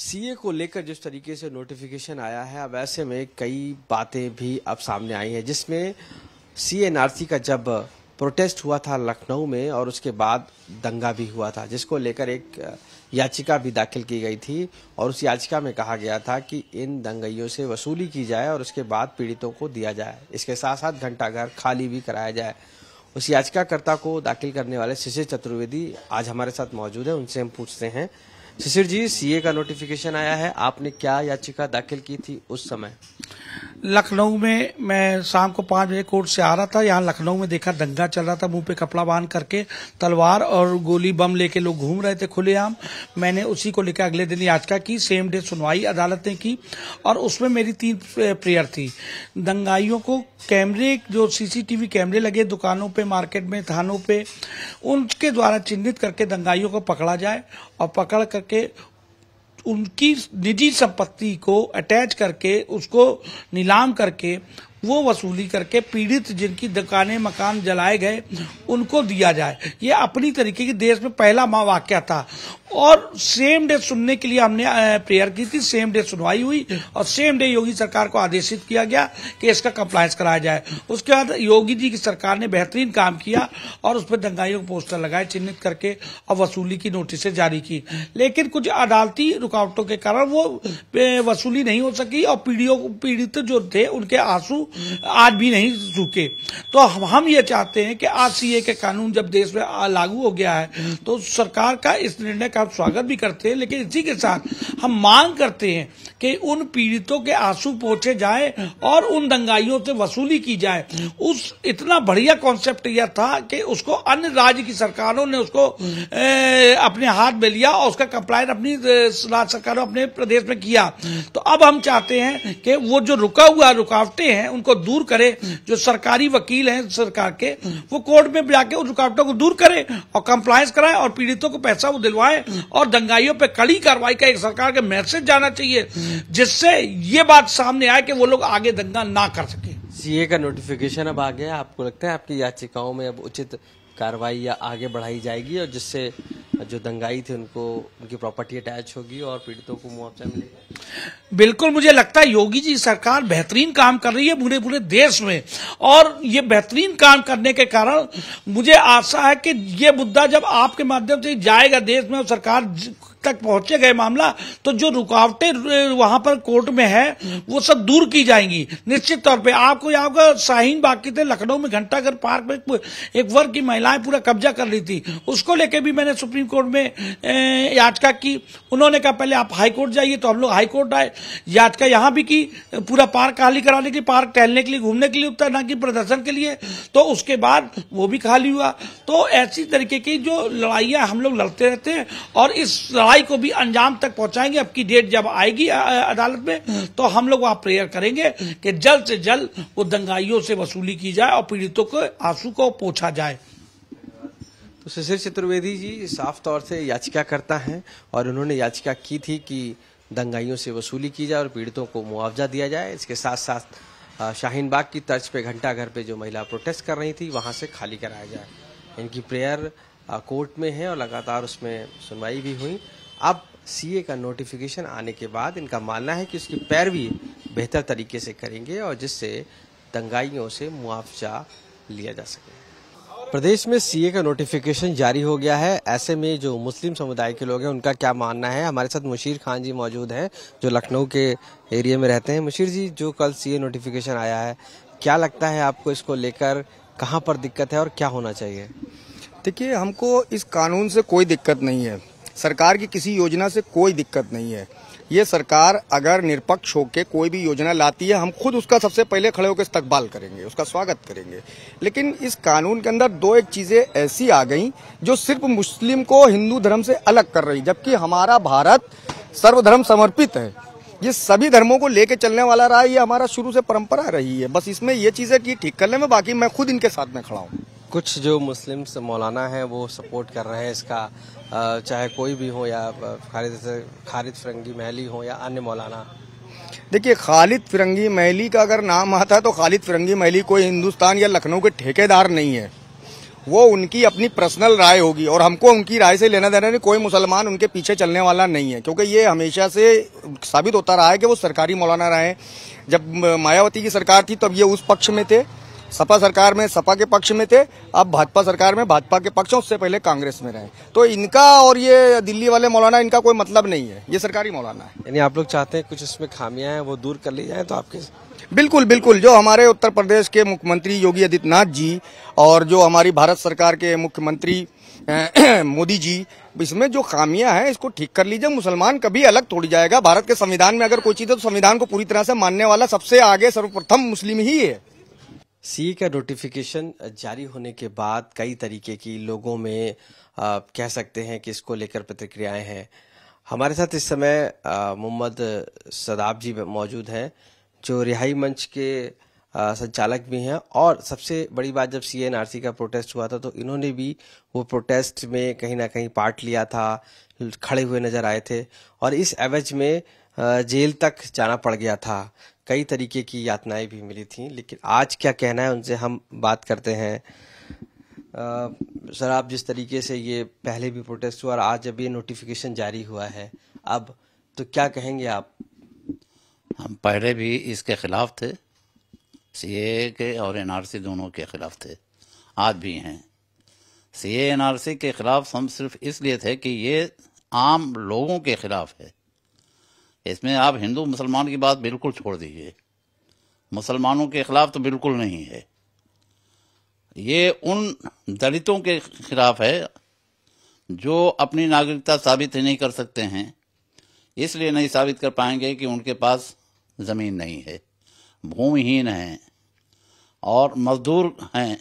CA को लेकर जिस तरीके से नोटिफिकेशन आया है अब ऐसे में कई बातें भी अब सामने आई हैं जिसमें सीएनआरसी का जब प्रोटेस्ट हुआ था लखनऊ में और उसके बाद दंगा भी हुआ था जिसको लेकर एक याचिका भी दाखिल की गई थी और उस याचिका में कहा गया था कि इन दंगइयों से वसूली की जाए और उसके बाद पीड़ितों को दिया जाए इसके साथ साथ घंटाघर खाली भी कराया जाए उस याचिकाकर्ता को दाखिल करने वाले शिशिर चतुर्वेदी आज हमारे साथ मौजूद है उनसे हम पूछते हैं शिशिर जी सीए का नोटिफिकेशन आया है आपने क्या याचिका दाखिल की थी उस समय लखनऊ में मैं शाम को पाँच बजे कोर्ट से आ रहा था यहाँ लखनऊ में देखा दंगा चल रहा था मुंह पे कपड़ा बांध करके तलवार और गोली बम लेके लोग घूम रहे थे खुलेआम मैंने उसी को लेकर अगले दिन याचिका की सेम डे सुनवाई अदालत ने की और उसमें मेरी तीन प्रेयर थी दंगाइयों को कैमरे जो सीसीटीवी कैमरे लगे दुकानों पर मार्केट में थानों पर उनके द्वारा चिन्हित करके दंगाइयों को पकड़ा जाए और पकड़ करके उनकी निजी संपत्ति को अटैच करके उसको नीलाम करके वो वसूली करके पीड़ित जिनकी दुकानें मकान जलाए गए उनको दिया जाए ये अपनी तरीके की देश में पहला माँ वाक्य था और सेम डे सुनने के लिए हमने प्रेयर की थी सेम डे सुनवाई हुई और सेम डे योगी सरकार को आदेशित किया गया कि इसका कंप्लायंस कराया जाए उसके बाद योगी जी की सरकार ने बेहतरीन काम किया और उस पर दंगाइयों को पोस्टर लगाए चिन्हित करके और वसूली की नोटिसें जारी की लेकिन कुछ अदालती रुकावटों के कारण वो वसूली नहीं हो सकी और पीड़ियों पीड़ित जो थे उनके आंसू आज भी नहीं सूखे तो हम ये चाहते हैं कि आज सी के कानून जब देश में लागू हो गया है तो सरकार का इस निर्णय का हम स्वागत भी करते हैं लेकिन इसी के साथ हम मांग करते हैं कि उन पीड़ितों के आंसू पहुंचे जाए और उन दंगाइयों से वसूली की जाए उस इतना बढ़िया कॉन्सेप्ट यह था कि उसको अन्य राज्य की सरकारों ने उसको ए, अपने हाथ में लिया और उसका कंप्लाइन अपनी राज्य सरकारों अपने प्रदेश में किया तो अब हम चाहते हैं कि वो जो रुका हुआ रुकावटें हैं उनको दूर करे जो सरकारी वकील हैं सरकार के वो कोर्ट में जाके उन रुकावटों को दूर करे और कंप्लायंस कराए और पीड़ितों को पैसा वो दिलवाए और दंगाइयों पर कड़ी कार्रवाई का एक सरकार के मैसेज जाना चाहिए जिससे ये बात सामने आए कि वो लोग आगे दंगा ना कर सके सीए का नोटिफिकेशन अब आ गया आपको लगता है आपकी याचिकाओं में अब उचित कार्रवाई या आगे बढ़ाई जाएगी और जिससे जो दंगाई थी उनको उनकी प्रॉपर्टी अटैच होगी और पीड़ितों को मुआवजा मिलेगा बिल्कुल मुझे लगता है योगी जी सरकार बेहतरीन काम कर रही है पूरे पूरे देश में और ये बेहतरीन काम करने के कारण मुझे आशा है कि ये मुद्दा जब आपके माध्यम से जाएगा देश में और सरकार तक पहुंचेगा गए मामला तो जो रुकावटें वहां पर कोर्ट में है वो सब दूर की जाएंगी निश्चित तौर पे आपको याद होगा शाहीन बाकी थे लखनऊ में घंटाघर पार्क में एक वर्ग की महिलाएं पूरा कब्जा कर रही थी उसको लेके भी मैंने सुप्रीम कोर्ट में याचिका की उन्होंने कहा पहले आप हाईकोर्ट जाइए तो हम लोग हाईकोर्ट आए याचिका यहां भी की पूरा पार्क खाली कराने के लिए पार्क टहलने के लिए घूमने के लिए उतर ना कि प्रदर्शन के लिए तो उसके बाद वो भी खाली हुआ तो ऐसी तरीके की जो लड़ाइया हम लोग लड़ते रहते हैं और इस लड़ाई कार्रवाई को भी अंजाम तक पहुंचाएंगे अब की डेट जब आएगी अदालत में तो हम लोग वहां प्रेयर करेंगे कि जल्द से जल्द वो दंगाइयों से वसूली की जाए और पीड़ितों को आंसू को पोछा जाए तो शिशिर चतुर्वेदी जी साफ तौर से याचिका करता है और उन्होंने याचिका की थी कि दंगाइयों से वसूली की जाए और पीड़ितों को मुआवजा दिया जाए इसके साथ साथ शाहीन बाग की तर्ज पे घंटा घर पे जो महिला प्रोटेस्ट कर रही थी वहाँ से खाली कराया जाए इनकी प्रेयर कोर्ट में है और लगातार उसमें सुनवाई भी हुई अब सीए का नोटिफिकेशन आने के बाद इनका मानना है कि उसकी पैरवी बेहतर तरीके से करेंगे और जिससे दंगाइयों से मुआवजा लिया जा सके प्रदेश में सीए का नोटिफिकेशन जारी हो गया है ऐसे में जो मुस्लिम समुदाय के लोग हैं उनका क्या मानना है हमारे साथ मुशीर खान जी मौजूद हैं जो लखनऊ के एरिया में रहते हैं मुशीर जी जो कल सीए नोटिफिकेशन आया है क्या लगता है आपको इसको लेकर कहाँ पर दिक्कत है और क्या होना चाहिए देखिए हमको इस कानून से कोई दिक्कत नहीं है सरकार की किसी योजना से कोई दिक्कत नहीं है ये सरकार अगर निरपक्ष होकर कोई भी योजना लाती है हम खुद उसका सबसे पहले खड़े होकर इस्तकबाल करेंगे उसका स्वागत करेंगे लेकिन इस कानून के अंदर दो एक चीज़ें ऐसी आ गई जो सिर्फ मुस्लिम को हिंदू धर्म से अलग कर रही जबकि हमारा भारत सर्वधर्म समर्पित है ये सभी धर्मों को लेके चलने वाला रहा है ये हमारा शुरू से परंपरा रही है बस इसमें ये चीज़ें ठीक कर में बाकी मैं खुद इनके साथ में खड़ा हूँ कुछ जो मुस्लिम्स मौलाना हैं वो सपोर्ट कर रहे हैं इसका चाहे कोई भी हो या खालिद खालिद फिरंगी महली हो या अन्य मौलाना देखिए खालिद फिरंगी महली का अगर नाम आता है तो खालिद फिरंगी महली कोई हिंदुस्तान या लखनऊ के ठेकेदार नहीं है वो उनकी अपनी पर्सनल राय होगी और हमको उनकी राय से लेना देना नहीं कोई मुसलमान उनके पीछे चलने वाला नहीं है क्योंकि ये हमेशा से साबित होता रहा है कि वो सरकारी मौलाना रहे जब मायावती की सरकार थी तब ये उस पक्ष में थे सपा सरकार में सपा के पक्ष में थे अब भाजपा सरकार में भाजपा के पक्ष उससे पहले कांग्रेस में रहे तो इनका और ये दिल्ली वाले मौलाना इनका कोई मतलब नहीं है ये सरकारी मौलाना है यानी आप लोग चाहते हैं कुछ इसमें खामियां हैं वो दूर कर ली जाए तो आपके बिल्कुल बिल्कुल जो हमारे उत्तर प्रदेश के मुख्यमंत्री योगी आदित्यनाथ जी और जो हमारी भारत सरकार के मुख्यमंत्री मोदी जी इसमें जो खामियां हैं इसको ठीक कर लीजिए मुसलमान कभी अलग थोड़ी जाएगा भारत के संविधान में अगर कोई चीज़ है तो संविधान को पूरी तरह से मानने वाला सबसे आगे सर्वप्रथम मुस्लिम ही है सी का नोटिफिकेशन जारी होने के बाद कई तरीके की लोगों में आ, कह सकते हैं कि इसको लेकर प्रतिक्रियाएं हैं हमारे साथ इस समय मोहम्मद सदाब जी मौजूद हैं जो रिहाई मंच के आ, संचालक भी हैं और सबसे बड़ी बात जब सी का प्रोटेस्ट हुआ था तो इन्होंने भी वो प्रोटेस्ट में कहीं ना कहीं पार्ट लिया था खड़े हुए नजर आए थे और इस एवज में जेल तक जाना पड़ गया था कई तरीके की यातनाएं भी मिली थी लेकिन आज क्या कहना है उनसे हम बात करते हैं सर आप जिस तरीके से ये पहले भी प्रोटेस्ट हुआ और आज अभी ये नोटिफिकेशन जारी हुआ है अब तो क्या कहेंगे आप हम पहले भी इसके ख़िलाफ़ थे सीए के और एनआरसी दोनों के ख़िलाफ़ थे आज भी हैं सीए एनआरसी के ख़िलाफ़ हम सिर्फ इसलिए थे कि ये आम लोगों के ख़िलाफ़ है इसमें आप हिंदू मुसलमान की बात बिल्कुल छोड़ दीजिए मुसलमानों के खिलाफ तो बिल्कुल नहीं है ये उन दलितों के खिलाफ है जो अपनी नागरिकता साबित ही नहीं कर सकते हैं इसलिए नहीं साबित कर पाएंगे कि उनके पास ज़मीन नहीं है भूमिहीन हैं और मजदूर हैं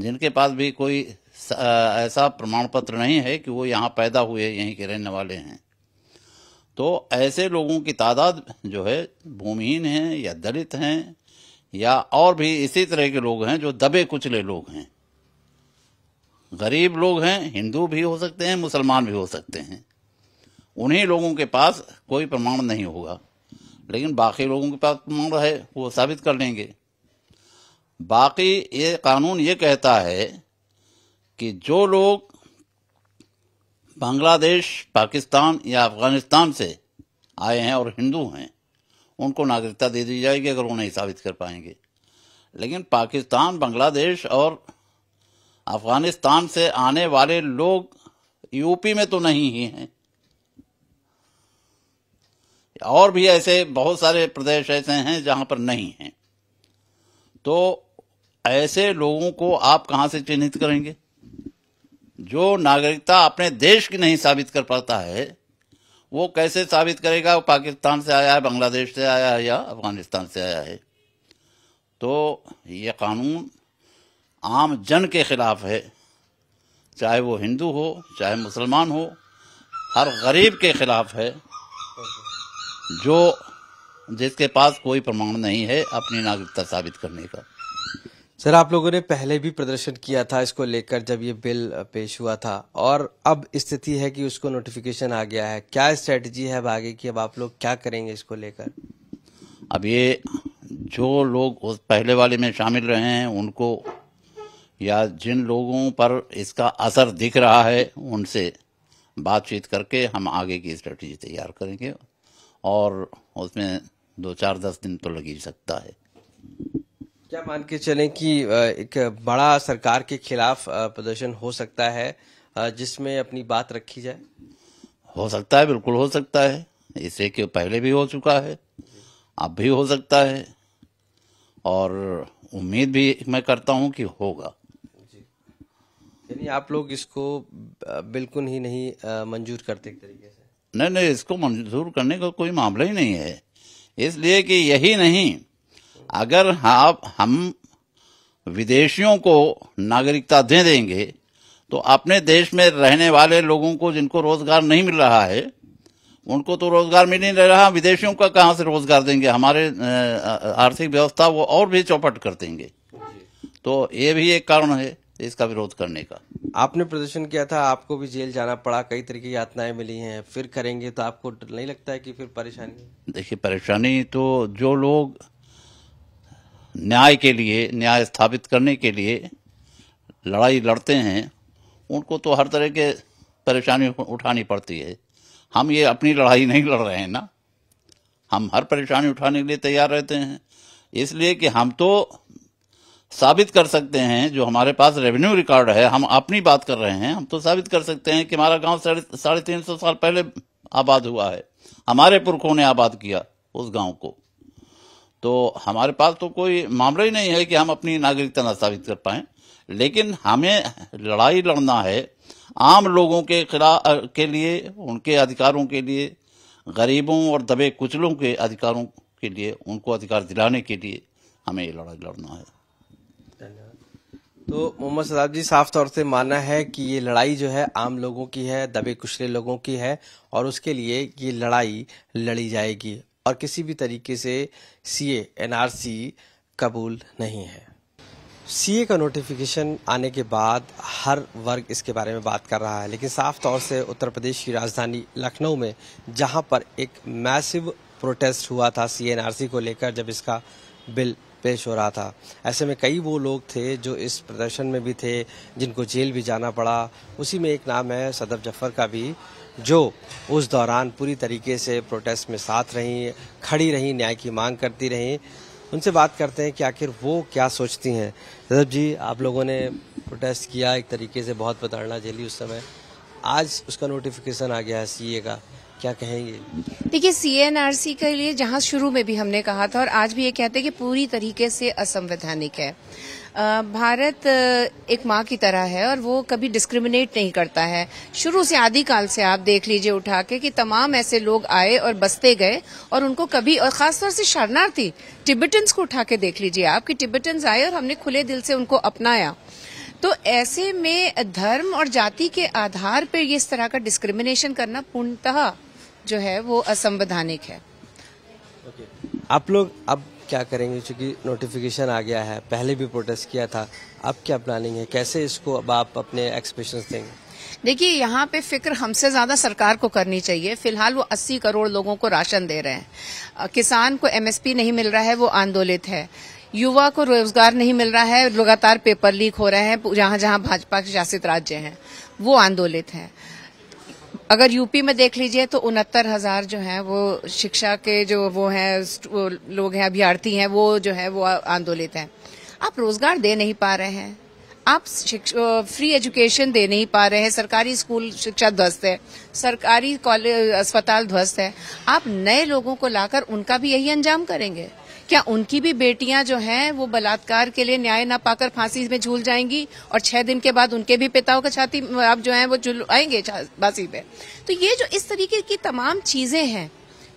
जिनके पास भी कोई ऐसा प्रमाण पत्र नहीं है कि वो यहाँ पैदा हुए यहीं के रहने वाले हैं तो ऐसे लोगों की तादाद जो है भूमिहीन हैं या दलित हैं या और भी इसी तरह के लोग हैं जो दबे कुचले लोग हैं गरीब लोग हैं हिंदू भी हो सकते हैं मुसलमान भी हो सकते हैं उन्हीं लोगों के पास कोई प्रमाण नहीं होगा लेकिन बाकी लोगों के पास प्रमाण है वो साबित कर लेंगे बाकी ये कानून ये कहता है कि जो लोग बांग्लादेश पाकिस्तान या अफगानिस्तान से आए हैं और हिंदू हैं उनको नागरिकता दे दी जाएगी अगर वो नहीं साबित कर पाएंगे लेकिन पाकिस्तान बांग्लादेश और अफगानिस्तान से आने वाले लोग यूपी में तो नहीं ही हैं और भी ऐसे बहुत सारे प्रदेश ऐसे हैं जहां पर नहीं हैं तो ऐसे लोगों को आप कहां से चिन्हित करेंगे जो नागरिकता अपने देश की नहीं साबित कर पाता है वो कैसे साबित करेगा वो पाकिस्तान से आया है बांग्लादेश से आया है या अफगानिस्तान से आया है तो ये कानून आम जन के ख़िलाफ़ है चाहे वो हिंदू हो चाहे मुसलमान हो हर गरीब के ख़िलाफ़ है जो जिसके पास कोई प्रमाण नहीं है अपनी नागरिकता साबित करने का सर आप लोगों ने पहले भी प्रदर्शन किया था इसको लेकर जब ये बिल पेश हुआ था और अब स्थिति है कि उसको नोटिफिकेशन आ गया है क्या स्ट्रेटजी है आगे की अब आप लोग क्या करेंगे इसको लेकर अब ये जो लोग उस पहले वाले में शामिल रहे हैं उनको या जिन लोगों पर इसका असर दिख रहा है उनसे बातचीत करके हम आगे की स्ट्रेटजी तैयार करेंगे और उसमें दो चार दस दिन तो लग ही सकता है क्या मान के चले कि एक बड़ा सरकार के खिलाफ प्रदर्शन हो सकता है जिसमें अपनी बात रखी जाए हो सकता है बिल्कुल हो सकता है इसे कि पहले भी हो चुका है अब भी हो सकता है और उम्मीद भी मैं करता हूं कि होगा यानी आप लोग इसको बिल्कुल ही नहीं मंजूर करते तरीके से नहीं नहीं इसको मंजूर करने का कोई मामला ही नहीं है इसलिए कि यही नहीं अगर आप हम विदेशियों को नागरिकता दे देंगे तो अपने देश में रहने वाले लोगों को जिनको रोजगार नहीं मिल रहा है उनको तो रोजगार मिल नहीं रहा विदेशियों का कहाँ से रोजगार देंगे हमारे आर्थिक व्यवस्था वो और भी चौपट कर देंगे तो ये भी एक कारण है इसका विरोध करने का आपने प्रदर्शन किया था आपको भी जेल जाना पड़ा कई तरह की यातनाएं मिली हैं फिर करेंगे तो आपको नहीं लगता है कि फिर परेशानी देखिए परेशानी तो जो लोग न्याय के लिए न्याय स्थापित करने के लिए लड़ाई लड़ते हैं उनको तो हर तरह के परेशानी उठानी पड़ती है हम ये अपनी लड़ाई नहीं लड़ रहे हैं ना हम हर परेशानी उठाने के लिए तैयार रहते हैं इसलिए कि हम तो साबित कर सकते हैं जो हमारे पास रेवेन्यू रिकॉर्ड है हम अपनी बात कर रहे हैं हम तो साबित कर सकते हैं कि हमारा गांव साढ़े साढ़े तीन सौ साल पहले आबाद हुआ है हमारे पुरखों ने आबाद किया उस गांव को तो हमारे पास तो कोई मामला ही नहीं है कि हम अपनी नागरिकता न साबित कर पाए लेकिन हमें लड़ाई लड़ना है आम लोगों के खिलाफ के लिए उनके अधिकारों के लिए गरीबों और दबे कुचलों के अधिकारों के लिए उनको अधिकार दिलाने के लिए हमें ये लड़ाई लड़ना है तो मोहम्मद सदाब जी साफ तौर से माना है कि ये लड़ाई जो है आम लोगों की है दबे कुचले लोगों की है और उसके लिए ये लड़ाई लड़ी जाएगी और किसी भी तरीके से सी एनआरसी कबूल नहीं है सीए का नोटिफिकेशन आने के बाद हर वर्ग इसके बारे में बात कर रहा है लेकिन साफ तौर से उत्तर प्रदेश की राजधानी लखनऊ में जहां पर एक मैसिव प्रोटेस्ट हुआ था सीएनआरसी को लेकर जब इसका बिल पेश हो रहा था ऐसे में कई वो लोग थे जो इस प्रदर्शन में भी थे जिनको जेल भी जाना पड़ा उसी में एक नाम है सदर जफर का भी जो उस दौरान पूरी तरीके से प्रोटेस्ट में साथ रहीं खड़ी रहीं न्याय की मांग करती रहीं उनसे बात करते हैं कि आखिर वो क्या सोचती हैं यादव जी आप लोगों ने प्रोटेस्ट किया एक तरीके से बहुत प्रताड़ना झेली उस समय आज उसका नोटिफिकेशन आ गया है सी का क्या कहेंगे देखिए सीएनआरसी के लिए जहां शुरू में भी हमने कहा था और आज भी ये कहते हैं कि पूरी तरीके से असंवैधानिक है भारत एक माँ की तरह है और वो कभी डिस्क्रिमिनेट नहीं करता है शुरू से आदि काल से आप देख लीजिए उठा के कि तमाम ऐसे लोग आए और बसते गए और उनको कभी और खासतौर से शरणार्थी टिबिटन्स को उठा के देख लीजिए आप कि टिबिटन्स आए और हमने खुले दिल से उनको अपनाया तो ऐसे में धर्म और जाति के आधार पर इस तरह का डिस्क्रिमिनेशन करना पूर्णतः जो है वो असंवैधानिक है okay. आप लोग अब क्या करेंगे चूँकि नोटिफिकेशन आ गया है पहले भी प्रोटेस्ट किया था अब क्या प्लानिंग है कैसे इसको अब आप अपने एक्सप्रेशन देंगे देखिए यहाँ पे फिक्र हमसे ज्यादा सरकार को करनी चाहिए फिलहाल वो 80 करोड़ लोगों को राशन दे रहे हैं किसान को एमएसपी नहीं मिल रहा है वो आंदोलित है युवा को रोजगार नहीं मिल रहा है लगातार पेपर लीक हो रहे हैं जहां जहां भाजपा के शासित राज्य हैं वो आंदोलित हैं अगर यूपी में देख लीजिए तो उनहत्तर हजार जो हैं वो शिक्षा के जो वो हैं लोग हैं अभ्यार्थी हैं वो जो है वो आंदोलित हैं आप रोजगार दे नहीं पा रहे हैं आप फ्री एजुकेशन दे नहीं पा रहे हैं सरकारी स्कूल शिक्षा ध्वस्त है सरकारी कॉलेज अस्पताल ध्वस्त है आप नए लोगों को लाकर उनका भी यही अंजाम करेंगे क्या उनकी भी बेटियां जो हैं वो बलात्कार के लिए न्याय ना पाकर फांसी में झूल जाएंगी और छह दिन के बाद उनके भी पिताओं का छाती आप जो है वो झूल आएंगे फांसी में तो ये जो इस तरीके की तमाम चीजें हैं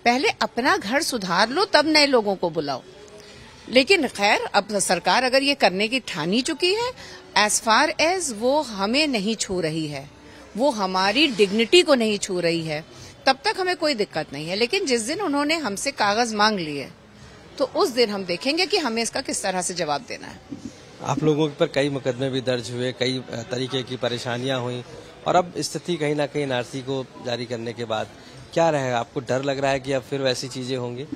पहले अपना घर सुधार लो तब नए लोगों को बुलाओ लेकिन खैर अब सरकार अगर ये करने की ठानी चुकी है एज फार एज वो हमें नहीं छू रही है वो हमारी डिग्निटी को नहीं छू रही है तब तक हमें कोई दिक्कत नहीं है लेकिन जिस दिन उन्होंने हमसे कागज मांग लिए तो उस दिन हम देखेंगे कि हमें इसका किस तरह से जवाब देना है आप लोगों पर कई मुकदमे भी दर्ज हुए कई तरीके की परेशानियां हुई और अब स्थिति कहीं ना कहीं एनआरसी को जारी करने के बाद क्या रहेगा आपको डर लग रहा है कि अब फिर वैसी चीजें होंगी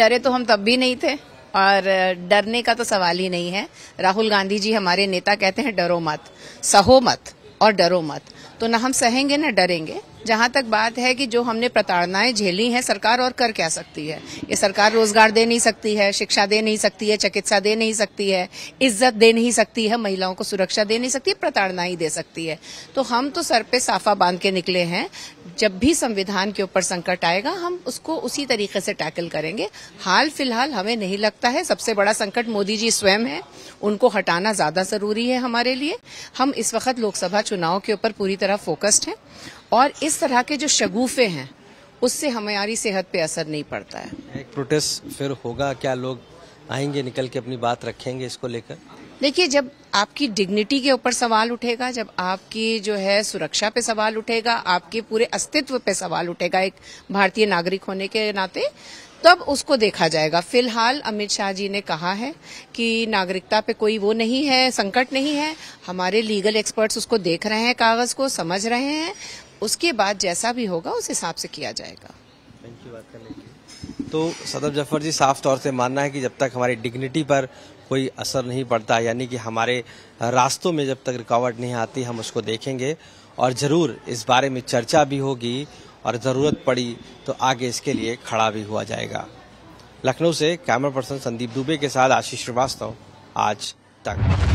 डरे तो हम तब भी नहीं थे और डरने का तो सवाल ही नहीं है राहुल गांधी जी हमारे नेता कहते हैं डरो मत सहो मत और डरो मत तो ना हम सहेंगे ना डरेंगे जहाँ तक बात है कि जो हमने प्रताड़नाएं झेली हैं सरकार और कर क्या सकती है ये सरकार रोजगार दे नहीं सकती है शिक्षा दे नहीं सकती है चिकित्सा दे नहीं सकती है इज्जत दे नहीं सकती है महिलाओं को सुरक्षा दे नहीं सकती प्रताड़ना ही दे सकती है तो हम तो सर पे साफा बांध के निकले हैं जब भी संविधान के ऊपर संकट आएगा हम उसको उसी तरीके से टैकल करेंगे हाल फिलहाल हमें नहीं लगता है सबसे बड़ा संकट मोदी जी स्वयं है उनको हटाना ज्यादा जरूरी है हमारे लिए हम इस वक्त लोकसभा चुनाव के ऊपर पूरी तरह फोकस्ड हैं और इस तरह के जो शगुफे हैं उससे हमारी सेहत पे असर नहीं पड़ता है एक प्रोटेस्ट फिर होगा क्या लोग आएंगे निकल के अपनी बात रखेंगे इसको लेकर देखिए जब आपकी डिग्निटी के ऊपर सवाल उठेगा जब आपकी जो है सुरक्षा पे सवाल उठेगा आपके पूरे अस्तित्व पे सवाल उठेगा एक भारतीय नागरिक होने के नाते तब उसको देखा जाएगा फिलहाल अमित शाह जी ने कहा है कि नागरिकता पे कोई वो नहीं है संकट नहीं है हमारे लीगल एक्सपर्ट्स उसको देख रहे हैं कागज को समझ रहे हैं उसके बाद जैसा भी होगा उस हिसाब से किया जाएगा तो सदब जफर जी साफ तौर से मानना है कि जब तक हमारी डिग्निटी पर कोई असर नहीं पड़ता यानी कि हमारे रास्तों में जब तक रिकावट नहीं आती हम उसको देखेंगे और ज़रूर इस बारे में चर्चा भी होगी और ज़रूरत पड़ी तो आगे इसके लिए खड़ा भी हुआ जाएगा लखनऊ से कैमरा पर्सन संदीप दुबे के साथ आशीष श्रीवास्तव आज तक